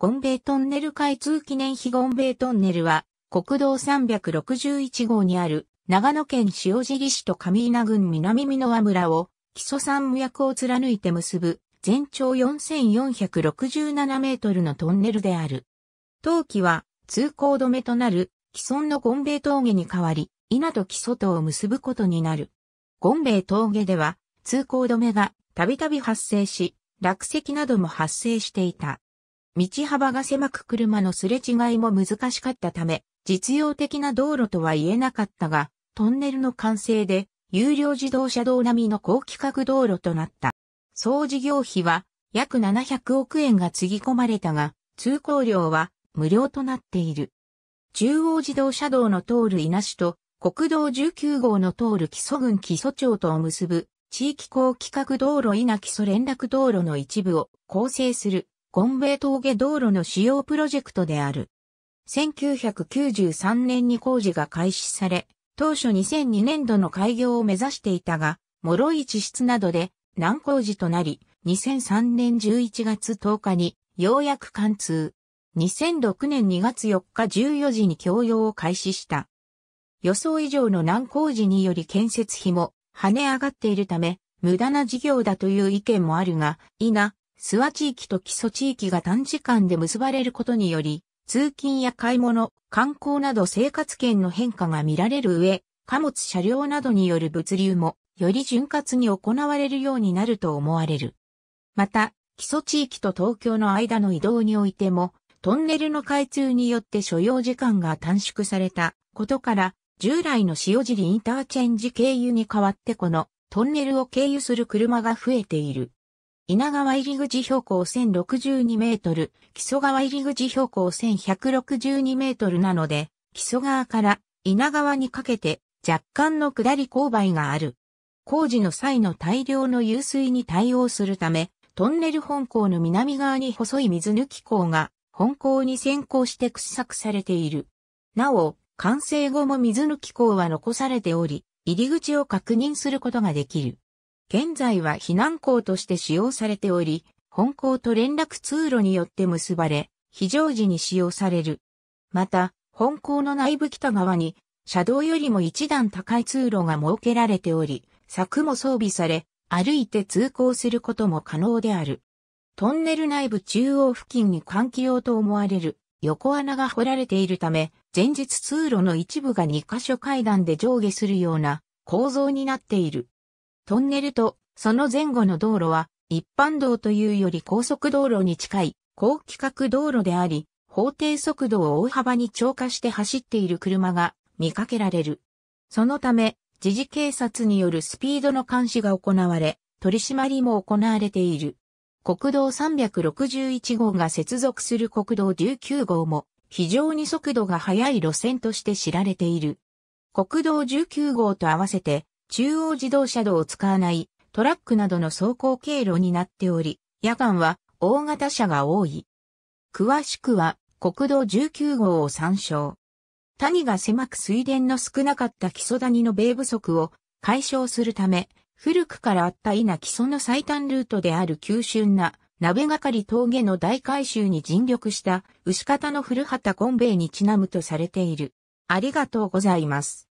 ゴンベイトンネル開通記念碑ゴンベイトンネルは、国道361号にある、長野県塩尻市と上稲郡南箕輪村を、基礎山脈を貫いて結ぶ、全長4467メートルのトンネルである。当期は、通行止めとなる、既存のゴンベイ峠に代わり、稲と基礎とを結ぶことになる。ゴンベイ峠では、通行止めがたびたび発生し、落石なども発生していた。道幅が狭く車のすれ違いも難しかったため、実用的な道路とは言えなかったが、トンネルの完成で、有料自動車道並みの高規格道路となった。総事業費は約700億円がつぎ込まれたが、通行料は無料となっている。中央自動車道の通る稲市と国道19号の通る基礎郡基礎町とを結ぶ地域高規格道路稲基礎連絡道路の一部を構成するゴンベイ峠道路の使用プロジェクトである。1993年に工事が開始され、当初2002年度の開業を目指していたが、い地質などで難工事となり、2003年11月10日にようやく貫通。2006年2月4日14時に供用を開始した。予想以上の難工事により建設費も跳ね上がっているため、無駄な事業だという意見もあるが、否、諏訪地域と基礎地域が短時間で結ばれることにより、通勤や買い物、観光など生活圏の変化が見られる上、貨物車両などによる物流も、より潤滑に行われるようになると思われる。また、基礎地域と東京の間の移動においても、トンネルの開通によって所要時間が短縮されたことから、従来の塩尻インターチェンジ経由に代わってこのトンネルを経由する車が増えている。稲川入口標高1062メートル、木曽川入口標高1162メートルなので、木曽川から稲川にかけて若干の下り勾配がある。工事の際の大量の湧水に対応するため、トンネル本港の南側に細い水抜き口が本港に先行して掘削されている。なお、完成後も水抜き口は残されており、入り口を確認することができる。現在は避難港として使用されており、本港と連絡通路によって結ばれ、非常時に使用される。また、本港の内部北側に、車道よりも一段高い通路が設けられており、柵も装備され、歩いて通行することも可能である。トンネル内部中央付近に換気用と思われる横穴が掘られているため、前日通路の一部が2箇所階段で上下するような構造になっている。トンネルとその前後の道路は一般道というより高速道路に近い高規格道路であり、法定速度を大幅に超過して走っている車が見かけられる。そのため、時事警察によるスピードの監視が行われ、取り締まりも行われている。国道361号が接続する国道19号も非常に速度が速い路線として知られている。国道19号と合わせて中央自動車道を使わないトラックなどの走行経路になっており、夜間は大型車が多い。詳しくは国道19号を参照。谷が狭く水田の少なかった基礎谷の米不足を解消するため、古くからあった稲基礎の最短ルートである急峻な鍋がかり峠の大改修に尽力した牛方の古畑コンベイにちなむとされている。ありがとうございます。